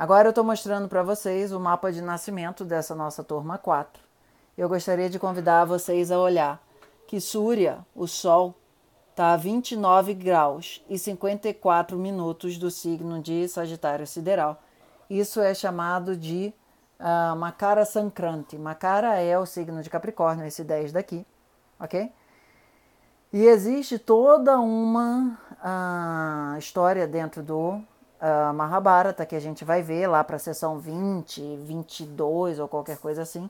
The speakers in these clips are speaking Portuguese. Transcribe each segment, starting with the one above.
Agora eu estou mostrando para vocês o mapa de nascimento dessa nossa turma 4. Eu gostaria de convidar vocês a olhar que Súria, o Sol, está a 29 graus e 54 minutos do signo de Sagitário Sideral. Isso é chamado de uh, Makara Sankranti. Makara é o signo de Capricórnio, esse 10 daqui, ok? E existe toda uma uh, história dentro do ah, Mahabharata, que a gente vai ver lá para a sessão 20, 22 ou qualquer coisa assim,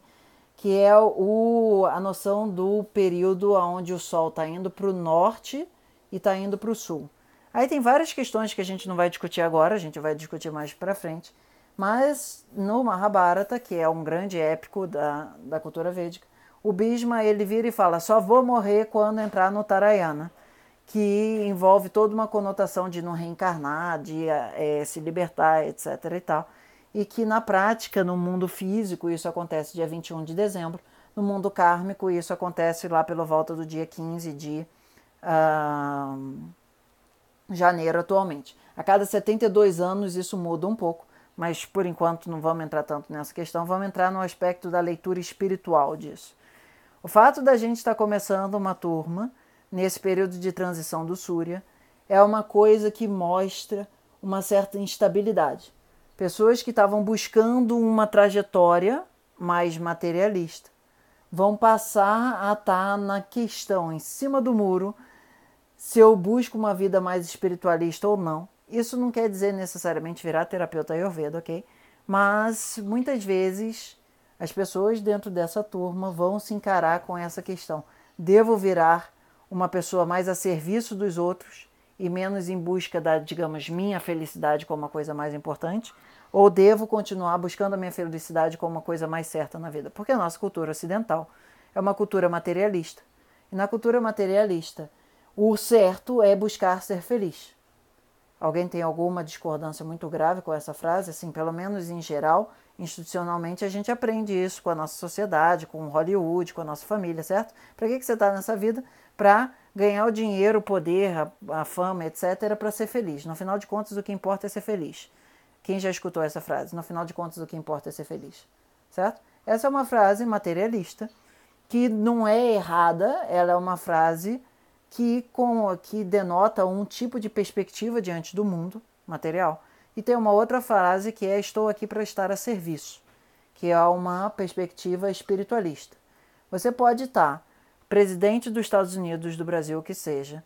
que é o, a noção do período onde o Sol está indo para o norte e está indo para o sul. Aí tem várias questões que a gente não vai discutir agora, a gente vai discutir mais para frente, mas no Mahabharata, que é um grande épico da, da cultura védica, o Bhishma ele vira e fala: só vou morrer quando entrar no Tarayana que envolve toda uma conotação de não reencarnar, de é, se libertar, etc. e tal. E que na prática, no mundo físico, isso acontece dia 21 de dezembro, no mundo kármico, isso acontece lá pela volta do dia 15 de ah, janeiro, atualmente. A cada 72 anos isso muda um pouco, mas por enquanto não vamos entrar tanto nessa questão, vamos entrar no aspecto da leitura espiritual disso. O fato da gente estar começando uma turma nesse período de transição do Surya é uma coisa que mostra uma certa instabilidade. Pessoas que estavam buscando uma trajetória mais materialista vão passar a estar na questão em cima do muro se eu busco uma vida mais espiritualista ou não. Isso não quer dizer necessariamente virar terapeuta ayurveda, ok? Mas muitas vezes as pessoas dentro dessa turma vão se encarar com essa questão: devo virar uma pessoa mais a serviço dos outros e menos em busca da, digamos, minha felicidade como a coisa mais importante, ou devo continuar buscando a minha felicidade como uma coisa mais certa na vida? Porque a nossa cultura ocidental é uma cultura materialista. E na cultura materialista, o certo é buscar ser feliz. Alguém tem alguma discordância muito grave com essa frase? Assim, pelo menos em geral, Institucionalmente, a gente aprende isso com a nossa sociedade, com Hollywood, com a nossa família, certo? Para que, que você está nessa vida? Para ganhar o dinheiro, o poder, a, a fama, etc., para ser feliz. No final de contas, o que importa é ser feliz. Quem já escutou essa frase? No final de contas, o que importa é ser feliz, certo? Essa é uma frase materialista que não é errada, ela é uma frase que, com, que denota um tipo de perspectiva diante do mundo material e tem uma outra frase que é estou aqui para estar a serviço, que é uma perspectiva espiritualista. Você pode estar presidente dos Estados Unidos, do Brasil, que seja,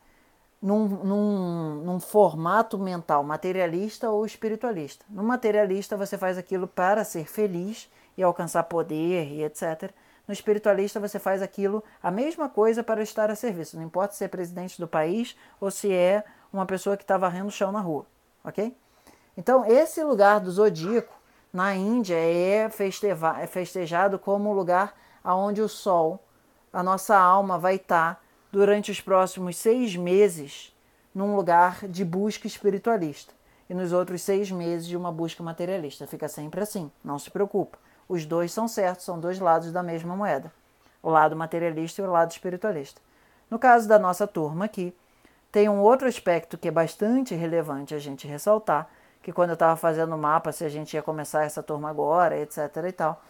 num, num, num, formato mental materialista ou espiritualista. No materialista, você faz aquilo para ser feliz e alcançar poder e etc. No espiritualista, você faz aquilo, a mesma coisa para estar a serviço. Não importa se é presidente do país ou se é uma pessoa que está varrendo o chão na rua, ok? Então, esse lugar do zodíaco na Índia é, é, festejado como o lugar aonde o sol, a nossa alma, vai estar durante os próximos seis meses num lugar de busca espiritualista e nos outros seis meses de uma busca materialista. Fica sempre assim, não se preocupa. Os dois são certos, são dois lados da mesma moeda: o lado materialista e o lado espiritualista. No caso da nossa turma aqui, tem um outro aspecto que é bastante relevante a gente ressaltar que quando eu estava fazendo o mapa, se a gente ia começar essa turma agora, etc. e tal,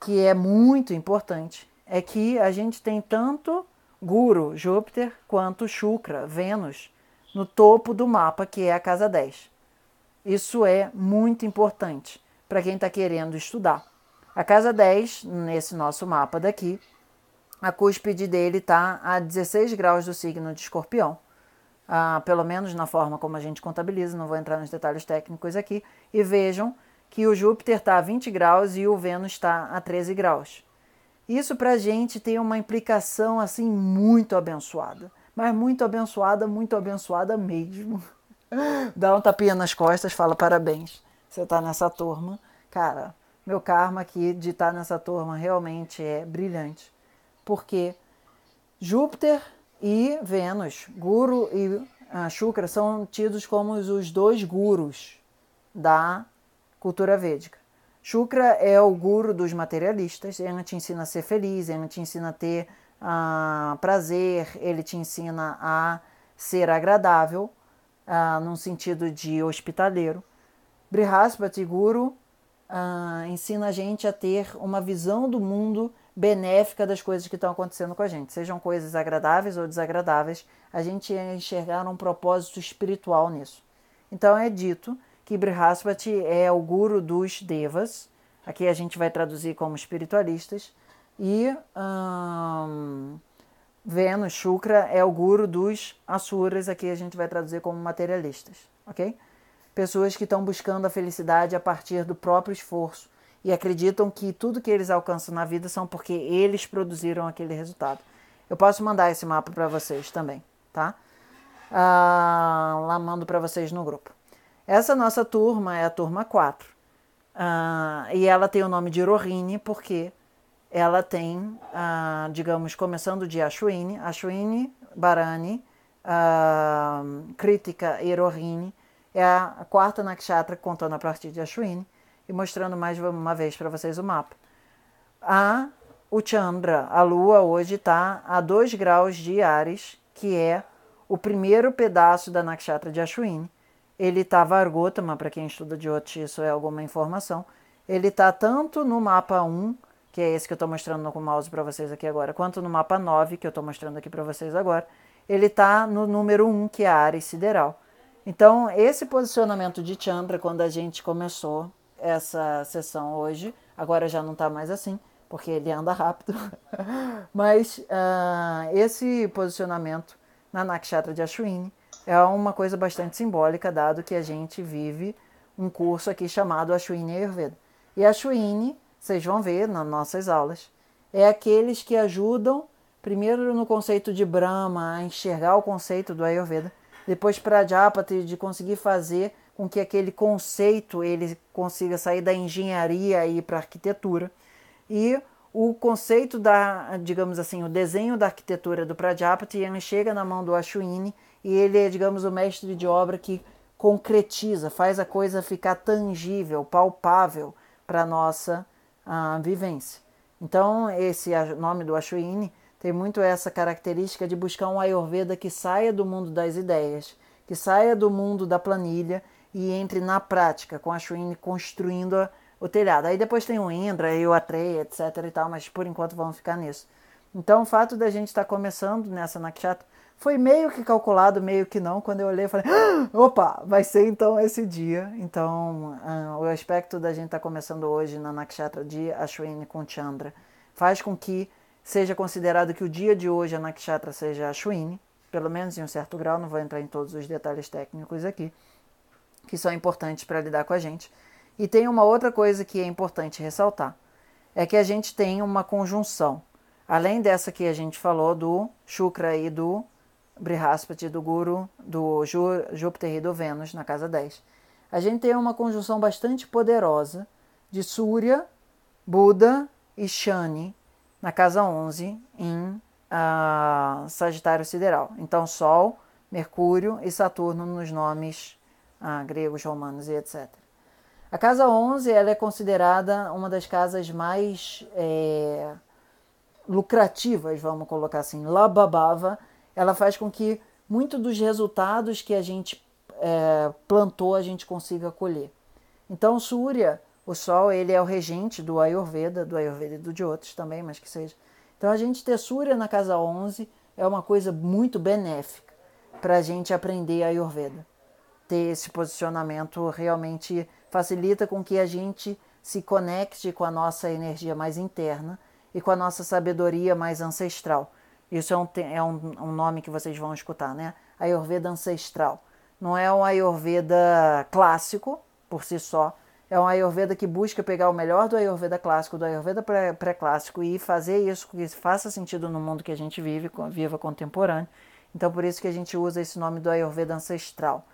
que é muito importante, é que a gente tem tanto Guru, Júpiter, quanto Shukra, Vênus, no topo do mapa, que é a casa 10. Isso é muito importante para quem está querendo estudar. A casa 10, nesse nosso mapa daqui, a cúspide dele está a 16 graus do signo de Escorpião ah, pelo menos na forma como a gente contabiliza, não vou entrar nos detalhes técnicos aqui, e vejam que o Júpiter está a 20 graus e o Vênus está a 13 graus. Isso para a gente tem uma implicação assim muito abençoada, mas muito abençoada, muito abençoada mesmo. Dá um tapinha nas costas, fala parabéns, você está nessa turma. Cara, meu karma aqui de estar tá nessa turma realmente é brilhante, porque Júpiter e Vênus. Guru e ah, Shukra são tidos como os dois gurus da cultura védica. Shukra é o guru dos materialistas, ele te ensina a ser feliz, ele te ensina a ter ah, prazer, ele te ensina a ser agradável, ah, num sentido de hospitaleiro. Brihaspati Guru ah, ensina a gente a ter uma visão do mundo benéfica das coisas que estão acontecendo com a gente, sejam coisas agradáveis ou desagradáveis, a gente ia enxergar um propósito espiritual nisso. Então é dito que Brihaspati é o guru dos devas, aqui a gente vai traduzir como espiritualistas, e hum, Vênus, Shukra, é o guru dos asuras, aqui a gente vai traduzir como materialistas, ok? Pessoas que estão buscando a felicidade a partir do próprio esforço e acreditam que tudo que eles alcançam na vida são porque eles produziram aquele resultado. Eu posso mandar esse mapa para vocês também, tá? Ah, lá mando para vocês no grupo. Essa nossa turma é a turma 4. Ah, e ela tem o nome de Rohini porque ela tem, ah, digamos, começando de Ashwini, Ashwini, Barani, crítica ah, e Rohini. É a quarta nakshatra contando a partir de Ashwini e mostrando mais uma vez para vocês o mapa. A, o Chandra, a Lua, hoje está a 2 graus de Ares, que é o primeiro pedaço da Nakshatra de Ashwini. Ele está Vargotama, para quem estuda de Jyoti, isso é alguma informação. Ele está tanto no mapa 1, que é esse que eu estou mostrando com o mouse para vocês aqui agora, quanto no mapa 9, que eu estou mostrando aqui para vocês agora. Ele está no número 1, que é a Ares Sideral. Então, esse posicionamento de Chandra, quando a gente começou essa sessão hoje. Agora já não está mais assim, porque ele anda rápido. Mas uh, esse posicionamento na Nakshatra de Ashwini é uma coisa bastante simbólica, dado que a gente vive um curso aqui chamado Ashwini Ayurveda. E Ashwini, vocês vão ver nas nossas aulas, é aqueles que ajudam, primeiro no conceito de Brahma, a enxergar o conceito do Ayurveda, depois para Japatri, de conseguir fazer com que aquele conceito ele consiga sair da engenharia e ir para a arquitetura. E o conceito da, digamos assim, o desenho da arquitetura do Pradyapati, ele chega na mão do Ashwini e ele é, digamos, o mestre de obra que concretiza, faz a coisa ficar tangível, palpável para a nossa ah, vivência. Então, esse nome do Ashwini tem muito essa característica de buscar um Ayurveda que saia do mundo das ideias, que saia do mundo da planilha e entre na prática, com a Schwinn construindo a, o telhado. Aí depois tem o Indra e o Atreia, etc e tal, mas por enquanto vamos ficar nisso. Então o fato da gente estar tá começando nessa Nakshatra foi meio que calculado, meio que não. Quando eu olhei, eu falei: ah, opa, vai ser então esse dia. Então, ah, o aspecto da gente estar tá começando hoje na Nakshatra de Ashwini com Chandra faz com que seja considerado que o dia de hoje a Nakshatra seja Ashwini, pelo menos em um certo grau. Não vou entrar em todos os detalhes técnicos aqui que são importantes para lidar com a gente. E tem uma outra coisa que é importante ressaltar: é que a gente tem uma conjunção. Além dessa que a gente falou do Shukra e do Brihaspati, do Guru, do Júpiter e do Vênus na casa 10, a gente tem uma conjunção bastante poderosa de Surya, Buda e Shani na casa 11 em uh, Sagitário Sideral. Então, Sol, Mercúrio e Saturno nos nomes ah, gregos, romanos e etc. A casa 11 ela é considerada uma das casas mais é, lucrativas, vamos colocar assim, Lababava. Ela faz com que muito dos resultados que a gente é, plantou a gente consiga colher. Então, Surya, o Sol, ele é o regente do Ayurveda, do Ayurveda e do de outros também, mas que seja. Então, a gente ter Surya na casa 11 é uma coisa muito benéfica para a gente aprender Ayurveda ter esse posicionamento realmente facilita com que a gente se conecte com a nossa energia mais interna e com a nossa sabedoria mais ancestral. Isso é um, é um, um nome que vocês vão escutar, né? Ayurveda ancestral. Não é um Ayurveda clássico por si só, é um Ayurveda que busca pegar o melhor do Ayurveda clássico, do Ayurveda pré-clássico e fazer isso que faça sentido no mundo que a gente vive, viva contemporâneo. Então, por isso que a gente usa esse nome do Ayurveda ancestral.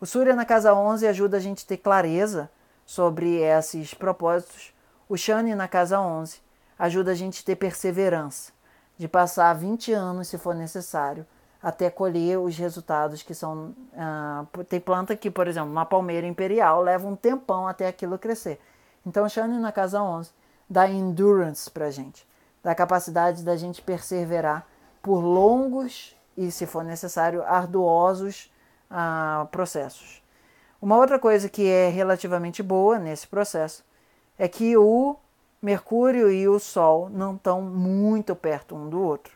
O Surya na casa 11 ajuda a gente a ter clareza sobre esses propósitos. O Shani na casa 11 ajuda a gente a ter perseverança, de passar 20 anos, se for necessário, até colher os resultados que são. Uh, tem planta que, por exemplo, uma palmeira imperial leva um tempão até aquilo crescer. Então, o Shani na casa 11 dá endurance para gente, dá capacidade da gente perseverar por longos e, se for necessário, arduosos a processos. Uma outra coisa que é relativamente boa nesse processo é que o Mercúrio e o Sol não estão muito perto um do outro.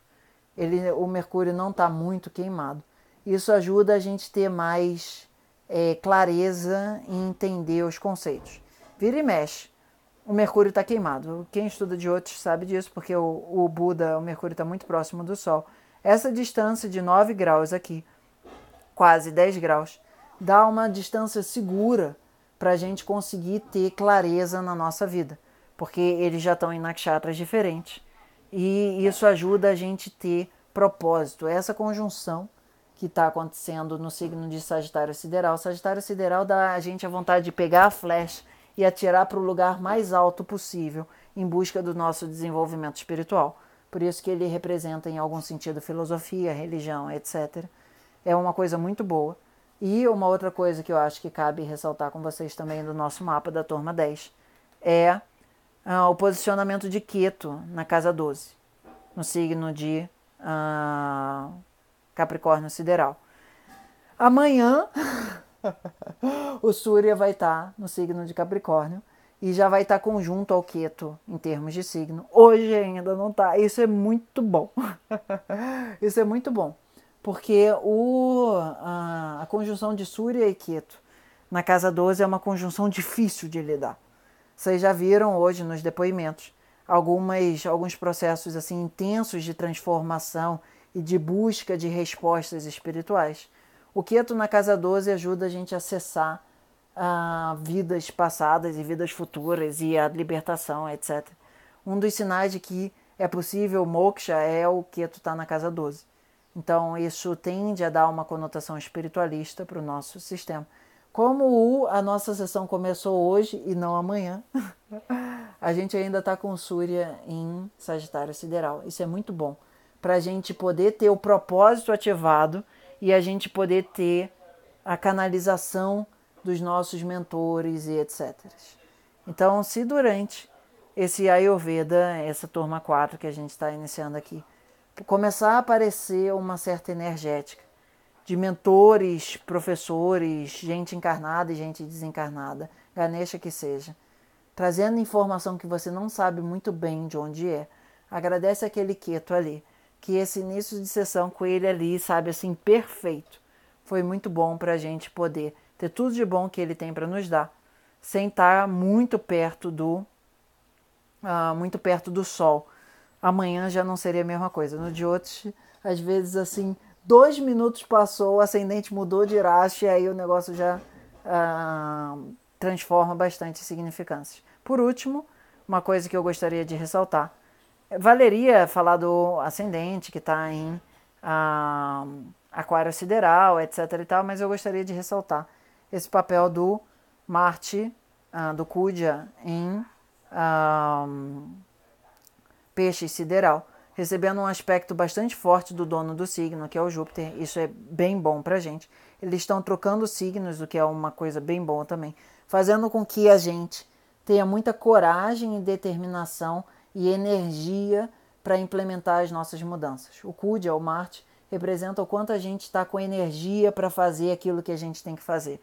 Ele, o Mercúrio não está muito queimado. Isso ajuda a gente ter mais é, clareza em entender os conceitos. Vira e mexe. O Mercúrio está queimado. Quem estuda de outros sabe disso, porque o, o Buda, o Mercúrio está muito próximo do Sol. Essa distância de 9 graus aqui quase 10 graus, dá uma distância segura para a gente conseguir ter clareza na nossa vida, porque eles já estão em nakshatras diferentes e isso ajuda a gente ter propósito. Essa conjunção que está acontecendo no signo de Sagitário Sideral, Sagitário Sideral dá a gente a vontade de pegar a flecha e atirar para o lugar mais alto possível em busca do nosso desenvolvimento espiritual. Por isso que ele representa, em algum sentido, filosofia, religião, etc é uma coisa muito boa. E uma outra coisa que eu acho que cabe ressaltar com vocês também do nosso mapa da turma 10 é ah, o posicionamento de Queto na casa 12, no signo de ah, Capricórnio Sideral. Amanhã o Surya vai estar tá no signo de Capricórnio e já vai estar tá conjunto ao Queto em termos de signo. Hoje ainda não está. Isso é muito bom. Isso é muito bom porque o, a, a conjunção de Surya e Keto na casa 12 é uma conjunção difícil de lidar. Vocês já viram hoje nos depoimentos algumas, alguns processos assim intensos de transformação e de busca de respostas espirituais. O Keto na casa 12 ajuda a gente a acessar a ah, vidas passadas e vidas futuras e a libertação, etc. Um dos sinais de que é possível moksha é o Keto estar tá na casa 12. Então, isso tende a dar uma conotação espiritualista para o nosso sistema. Como o, a nossa sessão começou hoje e não amanhã, a gente ainda está com Súria em Sagitário Sideral. Isso é muito bom para a gente poder ter o propósito ativado e a gente poder ter a canalização dos nossos mentores e etc. Então, se durante esse Ayurveda, essa turma 4 que a gente está iniciando aqui, começar a aparecer uma certa energética de mentores, professores, gente encarnada e gente desencarnada, Ganesha que seja, trazendo informação que você não sabe muito bem de onde é. Agradece aquele quieto ali, que esse início de sessão com ele ali, sabe, assim, perfeito. Foi muito bom para a gente poder ter tudo de bom que ele tem para nos dar, sem estar tá muito perto do, uh, muito perto do sol amanhã já não seria a mesma coisa. No Jyotish, às vezes assim, dois minutos passou, o ascendente mudou de racha e aí o negócio já ah, transforma bastante significâncias. Por último, uma coisa que eu gostaria de ressaltar. Valeria falar do ascendente que está em ah, aquário sideral, etc e tal, mas eu gostaria de ressaltar esse papel do Marte, ah, do Kudia, em Peixe sideral, recebendo um aspecto bastante forte do dono do signo, que é o Júpiter. Isso é bem bom para a gente. Eles estão trocando signos, o que é uma coisa bem boa também, fazendo com que a gente tenha muita coragem e determinação e energia para implementar as nossas mudanças. O CUD, o Marte, representa o quanto a gente está com energia para fazer aquilo que a gente tem que fazer.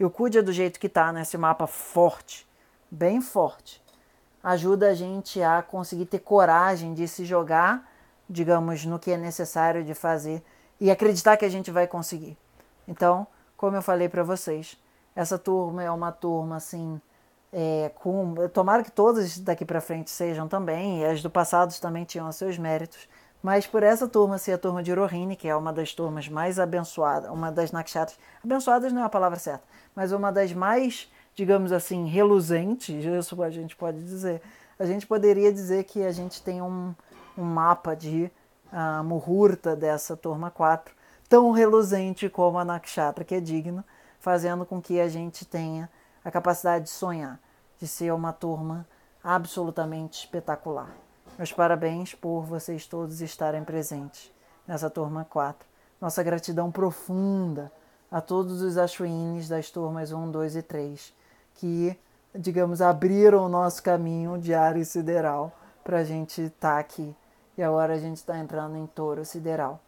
E o CUD é do jeito que está nesse mapa forte, bem forte ajuda a gente a conseguir ter coragem de se jogar, digamos, no que é necessário de fazer e acreditar que a gente vai conseguir. Então, como eu falei para vocês, essa turma é uma turma assim, é, com, tomara que todas daqui para frente sejam também, e as do passado também tinham seus méritos, mas por essa turma ser assim, a turma de Rohini, que é uma das turmas mais abençoadas, uma das nakshatras, abençoadas não é a palavra certa, mas uma das mais digamos assim, reluzente, isso a gente pode dizer. A gente poderia dizer que a gente tem um, um mapa de uh, ah, mururta dessa turma 4, tão reluzente como a nakshatra que é digno, fazendo com que a gente tenha a capacidade de sonhar, de ser uma turma absolutamente espetacular. Meus parabéns por vocês todos estarem presentes nessa turma 4. Nossa gratidão profunda a todos os achuines das turmas 1, 2 e 3 que, digamos, abriram o nosso caminho diário sideral para a gente estar tá aqui. E agora a gente está entrando em touro sideral.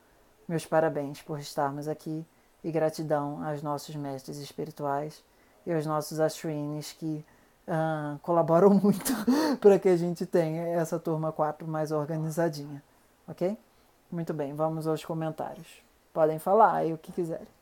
Meus parabéns por estarmos aqui e gratidão aos nossos mestres espirituais e aos nossos Ashwines que uh, colaboram muito para que a gente tenha essa turma 4 mais organizadinha, ok? Muito bem, vamos aos comentários. Podem falar aí o que quiserem.